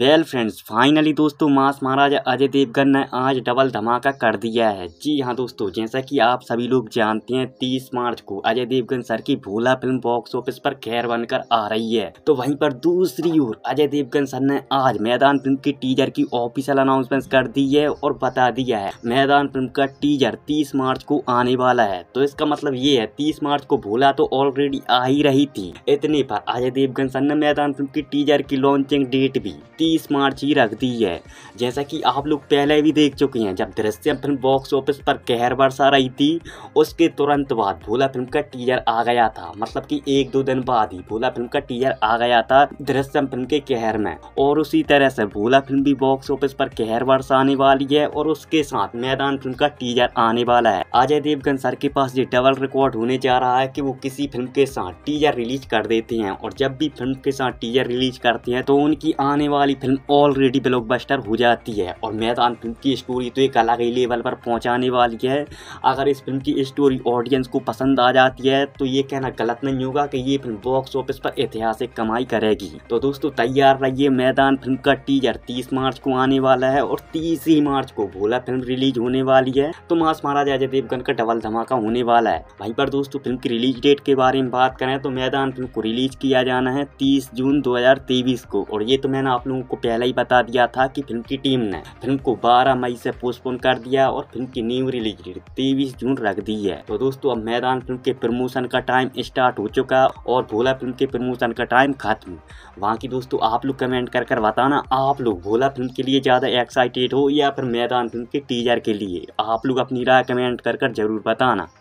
well friends finally दोस्तों मास महाराजा अजय देवगन ने आज डबल धमाका कर दिया है जी हाँ दोस्तों जैसा कि आप सभी लोग जानते हैं 30 मार्च को अजय देवगन सर की भोला फिल्म बॉक्स ऑफिस पर खैर बनकर आ रही है तो वहीं पर दूसरी ओर अजय देवगन सर ने आज मैदान फिल्म की टीजर की ऑफिशियल अनाउंसमेंट कर दी है और बता दिया है मैदान फिल्म का टीजर तीस मार्च को आने वाला है तो इसका मतलब ये है तीस मार्च को भोला तो ऑलरेडी आ ही रही थी इतने पर अजय देवगन सर ने मैदान फिल्म की टीजर की लॉन्चिंग डेट भी तीस मार्च ही रख दी है जैसा कि आप लोग पहले भी देख चुके हैं जब दृश्य फिल्म बॉक्स ऑफिस पर कहर बरसा रही थी उसके तुरंत बाद भोला फिल्म का टीजर आ गया था मतलब कि एक दो दिन बाद ही भोला फिल्म का टीजर आ गया था दृश्य फिल्म के कहर में और उसी तरह से भोला फिल्म भी बॉक्स ऑफिस पर कहर बरसाने वाली है और उसके साथ मैदान फिल्म का टीजर आने वाला है अजय देवगन सर के पास ये डबल रिकॉर्ड होने जा रहा है कि वो किसी फिल्म के साथ टीजर रिलीज कर देते हैं और जब भी फिल्म के साथ टीजर रिलीज करते हैं तो उनकी आने वाली फिल्म ऑलरेडी ब्लॉकबस्टर हो जाती है और मैदान फिल्म की स्टोरी तो एक अलग ही लेवल पर पहुंचाने वाली है अगर इस फिल्म की स्टोरी ऑडियंस को पसंद आ जाती है तो ये कहना गलत नहीं होगा कि ये फिल्म बॉक्स ऑफिस पर ऐतिहासिक कमाई करेगी तो दोस्तों तैयार रहिए मैदान फिल्म का टीजर तीस मार्च को आने वाला है और तीस ही मार्च को भोला फिल्म रिलीज होने वाली है तो मास महाराज अजय देवगन का डबल धमाका होने वाला है वहीं पर दोस्तों फिल्म की रिलीज डेट के बारे में बात करें तो मैदान फिल्म को रिलीज किया जाना है तीस जून दो को और ये तो मैंने आप लोगों लोगों को पहले ही बता दिया था कि फिल्म की टीम ने फिल्म को 12 मई से पोस्टपोन कर दिया और फिल्म की न्यू रिलीज डेट तेईस जून रख दी है तो दोस्तों अब मैदान फिल्म के प्रमोशन का टाइम स्टार्ट हो चुका और भोला फिल्म के प्रमोशन का टाइम खत्म वहाँ की दोस्तों आप लोग कमेंट कर कर बताना आप लोग भोला फिल्म के लिए ज़्यादा एक्साइटेड हो या फिर मैदान फिल्म के टीजर के लिए आप लोग अपनी राय कमेंट कर कर जरूर बताना